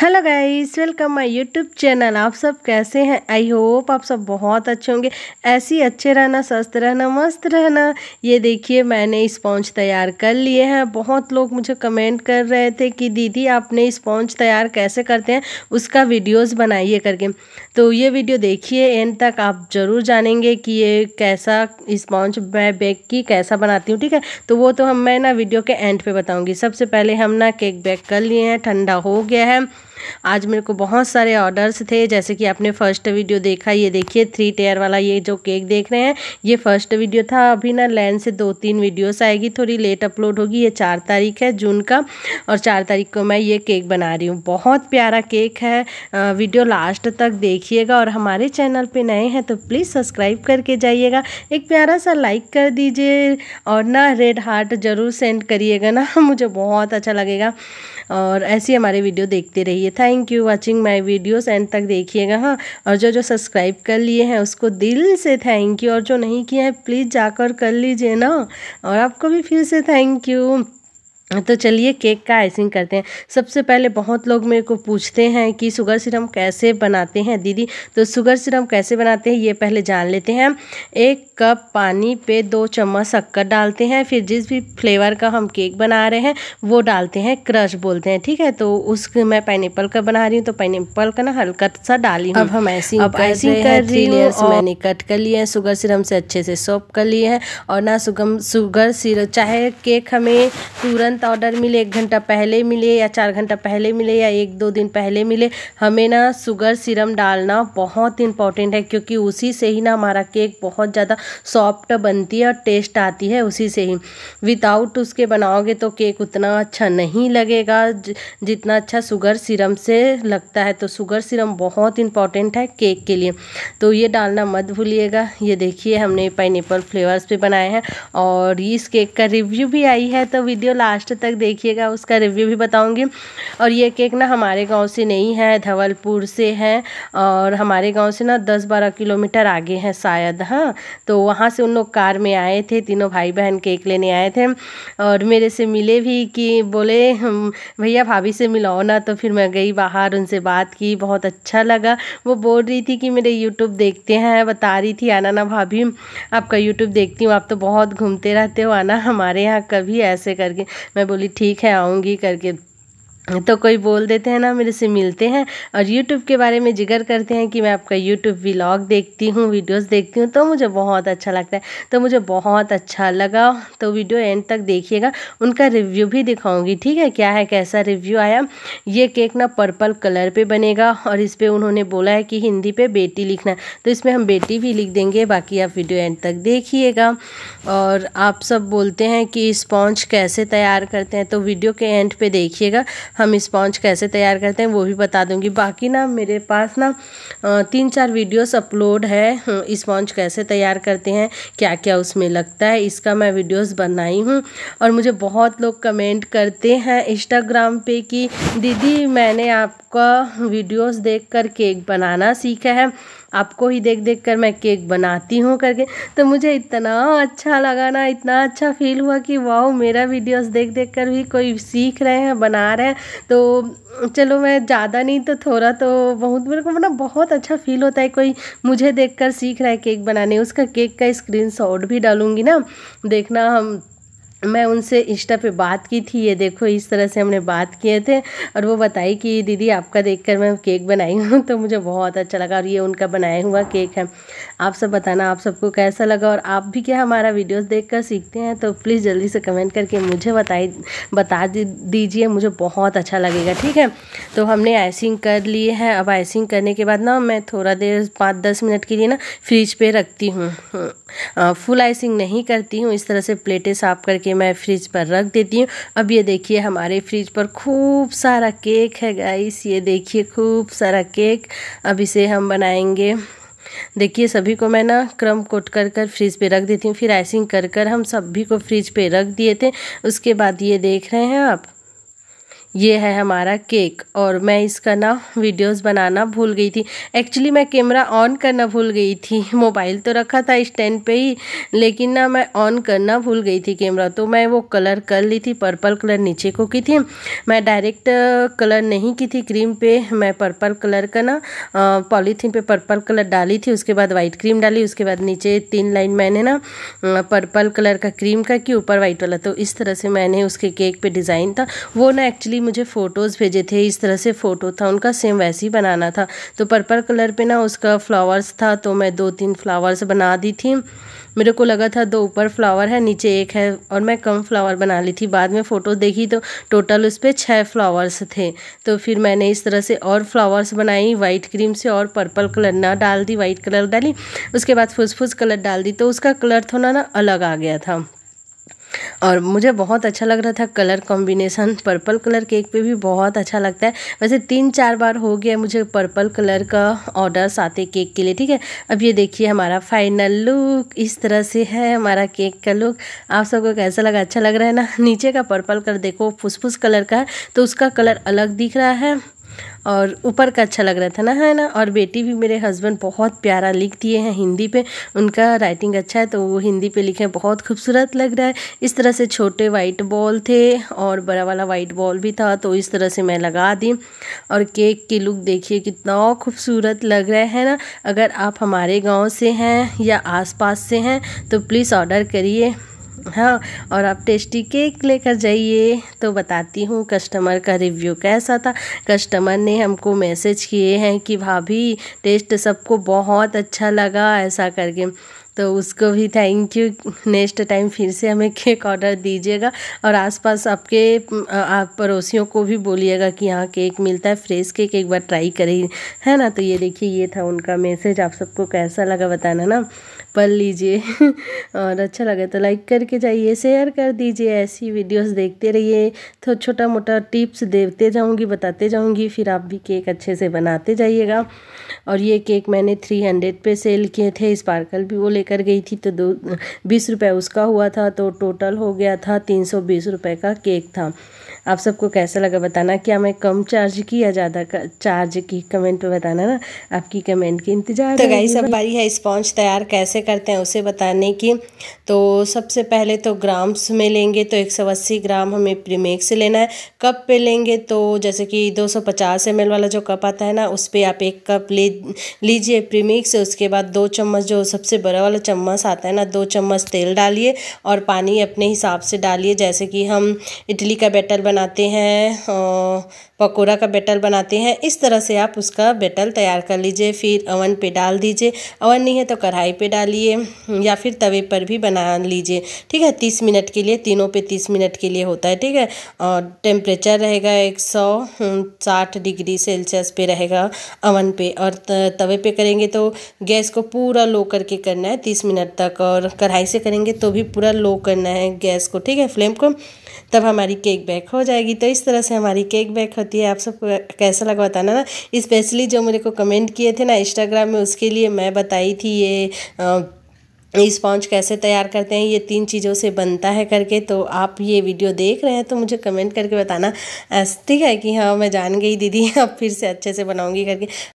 hello guys welcome my YouTube channel आप सब कैसे हैं आई होप आप सब बहुत अच्छे होंगे ऐसे ही अच्छे रहना स्वस्थ रहना मस्त रहना ये देखिए मैंने स्पॉन्ज तैयार कर लिए हैं बहुत लोग मुझे कमेंट कर रहे थे कि दीदी आपने स्पॉन्ज तैयार कैसे करते हैं उसका वीडियोस बनाइए करके तो ये वीडियो देखिए एंड तक आप ज़रूर जानेंगे कि ये कैसा स्पॉन्ज मैं बेक की कैसा बनाती हूँ ठीक है तो वो तो हम मैं ना वीडियो के एंड पे बताऊँगी सबसे पहले हम ना केक बेक कर लिए हैं ठंडा हो गया है आज मेरे को बहुत सारे ऑर्डर्स थे जैसे कि आपने फर्स्ट वीडियो देखा ये देखिए थ्री टेयर वाला ये जो केक देख रहे हैं ये फर्स्ट वीडियो था अभी ना लाइन से दो तीन वीडियोस आएगी थोड़ी लेट अपलोड होगी ये चार तारीख है जून का और चार तारीख को मैं ये केक बना रही हूँ बहुत प्यारा केक है वीडियो लास्ट तक देखिएगा और हमारे चैनल पर नए हैं तो प्लीज़ सब्सक्राइब करके जाइएगा एक प्यारा सा लाइक कर दीजिए और ना रेड हार्ट ज़रूर सेंड करिएगा ना मुझे बहुत अच्छा लगेगा और ऐसी हमारे वीडियो देखते रहिए thank you watching my videos end तक देखिएगा हाँ और जो जो सब्सक्राइब कर लिए हैं उसको दिल से थैंक यू और जो नहीं किए हैं प्लीज़ जाकर कर लीजिए ना और आपको भी फिर से थैंक यू तो चलिए केक का आइसिंग करते हैं सबसे पहले बहुत लोग मेरे को पूछते हैं कि शुगर सिरम कैसे बनाते हैं दीदी तो शुगर सिरम कैसे बनाते हैं ये पहले जान लेते हैं एक कप पानी पे दो चम्मच शक्कर डालते हैं फिर जिस भी फ्लेवर का हम केक बना रहे हैं वो डालते हैं क्रश बोलते हैं ठीक है तो उस मैं पाइन का बना रही हूँ तो पाइन का ना हल्का सा डाली अब हम आइसिंग अब आइसिंग कर रही मैंने कट कर लिए हैं शुगर सिरम से अच्छे से सोप कर लिए हैं और ना सुगम शुगर सिरम चाहे केक हमें तुरंत तुरंत ऑर्डर मिले एक घंटा पहले मिले या चार घंटा पहले मिले या एक दो दिन पहले मिले हमें ना शुगर सीरम डालना बहुत इंपॉर्टेंट है क्योंकि उसी से ही ना हमारा केक बहुत ज़्यादा सॉफ्ट बनती है और टेस्ट आती है उसी से ही विदाउट उसके बनाओगे तो केक उतना अच्छा नहीं लगेगा जितना अच्छा शुगर सीरम से लगता है तो शुगर सीरम बहुत इंपॉर्टेंट है केक के लिए तो ये डालना मत भूलिएगा ये देखिए हमने पाइन फ्लेवर्स पे बनाए हैं और इस केक का रिव्यू भी आई है तो वीडियो लास्ट लास्ट तक देखिएगा उसका रिव्यू भी बताऊँगी और ये केक ना हमारे गाँव से नहीं है धवलपुर से है और हमारे गाँव से ना दस बारह किलोमीटर आगे हैं शायद हाँ तो वहाँ से उन लोग कार में आए थे तीनों भाई बहन केक लेने आए थे और मेरे से मिले भी कि बोले भैया भाभी से मिलाओ ना तो फिर मैं गई बाहर उनसे बात की बहुत अच्छा लगा वो बोल रही थी कि मेरे यूट्यूब देखते हैं बता रही थी आना ना भाभी आपका यूट्यूब देखती हूँ आप तो बहुत घूमते रहते हो आना हमारे यहाँ कभी ऐसे करके मैं बोली ठीक है आऊँगी करके तो कोई बोल देते हैं ना मेरे से मिलते हैं और YouTube के बारे में जिक्र करते हैं कि मैं आपका YouTube व्लॉग देखती हूँ वीडियोस देखती हूँ तो मुझे बहुत अच्छा लगता है तो मुझे बहुत अच्छा लगा तो वीडियो एंड तक देखिएगा उनका रिव्यू भी दिखाऊंगी ठीक है क्या है कैसा रिव्यू आया ये केक ना पर्पल कलर पर बनेगा और इस पर उन्होंने बोला है कि हिंदी पर बेटी लिखना तो इसमें हम बेटी भी लिख देंगे बाकी आप वीडियो एंड तक देखिएगा और आप सब बोलते हैं कि स्पॉन्च कैसे तैयार करते हैं तो वीडियो के एंड पर देखिएगा हम स्पॉन्ज कैसे तैयार करते हैं वो भी बता दूंगी बाकी ना मेरे पास ना तीन चार वीडियोस अपलोड है हम्म, स्पॉन्ज कैसे तैयार करते हैं क्या क्या उसमें लगता है इसका मैं वीडियोस बनाई हूँ और मुझे बहुत लोग कमेंट करते हैं इंस्टाग्राम पे कि दीदी मैंने आपका वीडियोस देख कर केक बनाना सीखा है आपको ही देख देख कर मैं केक बनाती हूँ करके तो मुझे इतना अच्छा लगा ना इतना अच्छा फील हुआ कि वाह मेरा वीडियोस देख देख कर भी कोई सीख रहे हैं बना रहे हैं तो चलो मैं ज़्यादा नहीं तो थोड़ा तो बहुत मेरे को मतलब बहुत अच्छा फील होता है कोई मुझे देख कर सीख रहा है केक बनाने उसका केक का स्क्रीन भी डालूँगी ना देखना हम मैं उनसे इंस्टा पे बात की थी ये देखो इस तरह से हमने बात किए थे और वो बताई कि दीदी आपका देखकर मैं केक बनाई हूँ तो मुझे बहुत अच्छा लगा और ये उनका बनाया हुआ केक है आप सब बताना आप सबको कैसा लगा और आप भी क्या हमारा वीडियोस देखकर सीखते हैं तो प्लीज़ जल्दी से कमेंट करके मुझे बताई बता दीजिए मुझे बहुत अच्छा लगेगा ठीक है तो हमने आइसिंग कर लिए है अब आइसिंग करने के बाद ना मैं थोड़ा देर पाँच दस मिनट के लिए ना फ्रिज पर रखती हूँ फुल आइसिंग नहीं करती हूँ इस तरह से प्लेटें साफ करके करके मैं फ्रिज पर रख देती हूँ अब ये देखिए हमारे फ्रिज पर खूब सारा केक है गाइस ये देखिए खूब सारा केक अब इसे हम बनाएंगे देखिए सभी को मैं ना क्रम कोट कर कर फ्रिज पे रख देती हूँ फिर आइसिंग कर कर हम सभी को फ्रिज पे रख दिए थे उसके बाद ये देख रहे हैं आप ये है हमारा केक और मैं इसका ना वीडियोस बनाना भूल गई थी एक्चुअली मैं कैमरा ऑन करना भूल गई थी मोबाइल तो रखा था स्टैंड पे ही लेकिन ना मैं ऑन करना भूल गई थी कैमरा तो मैं वो कलर कर ली थी पर्पल कलर नीचे को की थी मैं डायरेक्ट कलर नहीं की थी क्रीम पे मैं पर्पल कलर का ना पॉलीथीन पर पर्पल कलर डाली थी उसके बाद वाइट क्रीम डाली उसके बाद नीचे तीन लाइन मैंने ना पर्पल कलर का क्रीम का कि ऊपर वाइट वाला तो इस तरह से मैंने उसके केक पर डिज़ाइन था वो ना एक्चुअली एक्चुअली मुझे फ़ोटोज़ भेजे थे इस तरह से फ़ोटो था उनका सेम वैसे ही बनाना था तो पर्पल कलर पे ना उसका फ्लावर्स था तो मैं दो तीन फ्लावर्स बना दी थी मेरे को लगा था दो ऊपर फ्लावर है नीचे एक है और मैं कम फ्लावर बना ली थी बाद में फ़ोटो देखी तो टोटल उस पर छः फ्लावर्स थे तो फिर मैंने इस तरह से और फ्लावर्स बनाई वाइट क्रीम से और पर्पल कलर ना डाल दी वाइट कलर डाली उसके बाद फुसफुस कलर डाल दी तो उसका कलर थोड़ा ना अलग आ गया था और मुझे बहुत अच्छा लग रहा था colour combination purple colour cake पे भी बहुत अच्छा लगता है वैसे तीन चार बार हो गया मुझे पर्पल कलर का ऑर्डर साथे केक के लिए ठीक है अब ये देखिए हमारा फाइनल लुक इस तरह से है हमारा केक का लुक आप सबको कैसा लगा अच्छा लग रहा है ना नीचे का पर्पल कलर देखो फुसफुस कलर का है तो उसका कलर अलग दिख रहा है और ऊपर का अच्छा लग रहा था ना है ना और बेटी भी मेरे हस्बैंड बहुत प्यारा लिख दिए हैं हिंदी पे उनका राइटिंग अच्छा है तो वो हिंदी पे लिखे बहुत खूबसूरत लग रहा है इस तरह से छोटे वाइट बॉल थे और बड़ा वाला वाइट बॉल भी था तो इस तरह से मैं लगा दी और केक की लुक देखिए कितना खूबसूरत लग रहा है ना अगर आप हमारे गाँव से हैं या आस से हैं तो प्लीज़ ऑर्डर करिए हाँ और आप टेस्टी केक लेकर जाइए तो बताती हूँ कस्टमर का रिव्यू कैसा था कस्टमर ने हमको मैसेज किए हैं कि भाभी टेस्ट सबको बहुत अच्छा लगा ऐसा करके तो उसको भी थैंक यू नेक्स्ट टाइम फिर से हमें केक ऑर्डर दीजिएगा और आसपास आपके आप पड़ोसियों को भी बोलिएगा कि यहाँ केक मिलता है फ्रेश केक एक बार ट्राई करें है ना तो ये देखिए ये था उनका मैसेज आप सबको कैसा लगा बताना ना पढ़ लीजिए और अच्छा लगे तो लाइक करके जाइए शेयर कर दीजिए ऐसी वीडियोस देखते रहिए तो छोटा मोटा टिप्स देते जाऊँगी बताते जाऊँगी फिर आप भी केक अच्छे से बनाते जाइएगा और ये केक मैंने थ्री हंड्रेड पे सेल किए थे स्पार्कल भी वो लेकर गई थी तो दो बीस रुपये उसका हुआ था तो टोटल हो गया था तीन सौ बीस रुपये का केक था आप सबको कैसा लगा बताना क्या मैं कम चार्ज की या ज़्यादा चार्ज की कमेंट पे बताना ना आपकी कमेंट की इंतजार तो गाइस अब बारी है स्पॉन्ज तैयार कैसे करते हैं उसे बताने की तो सबसे पहले तो ग्राम्स में लेंगे तो एक ग्राम हमें प्रीमेक्स लेना है कप पे लेंगे तो जैसे कि दो सौ वाला जो कप आता है ना उस पर आप एक कप ले लीजिए प्रीमिक्स उसके बाद दो चम्मच जो सबसे बड़ा वाला चम्मच आता है ना दो चम्मच तेल डालिए और पानी अपने हिसाब से डालिए जैसे कि हम इडली का बैटर बना बनाते हैं पकोड़ा का बेटर बनाते हैं इस तरह से आप उसका बेटर तैयार कर लीजिए फिर अवन पे डाल दीजिए अवन नहीं है तो कढ़ाई पे डालिए या फिर तवे पर भी बना लीजिए ठीक है तीस मिनट के लिए तीनों पे तीस मिनट के लिए होता है ठीक है और टेम्परेचर रहेगा एक सौ साठ डिग्री सेल्सियस पे रहेगा अवन पे और तवे पे करेंगे तो गैस को पूरा लो करके करना है तीस मिनट तक और कढ़ाई से करेंगे तो भी पूरा लो करना है गैस को ठीक है फ्लेम को तब हमारी केक बैक हो जाएगी तो इस तरह से हमारी केक बैक होती है आप सबको कैसा लगा बताना ना स्पेशली जो मेरे को कमेंट किए थे ना इंस्टाग्राम में उसके लिए मैं बताई थी ये स्पॉन्च कैसे तैयार करते हैं ये तीन चीज़ों से बनता है करके तो आप ये वीडियो देख रहे हैं तो मुझे कमेंट करके बताना ठीक है कि हाँ मैं जान गई दीदी अब फिर से अच्छे से बनाऊंगी करके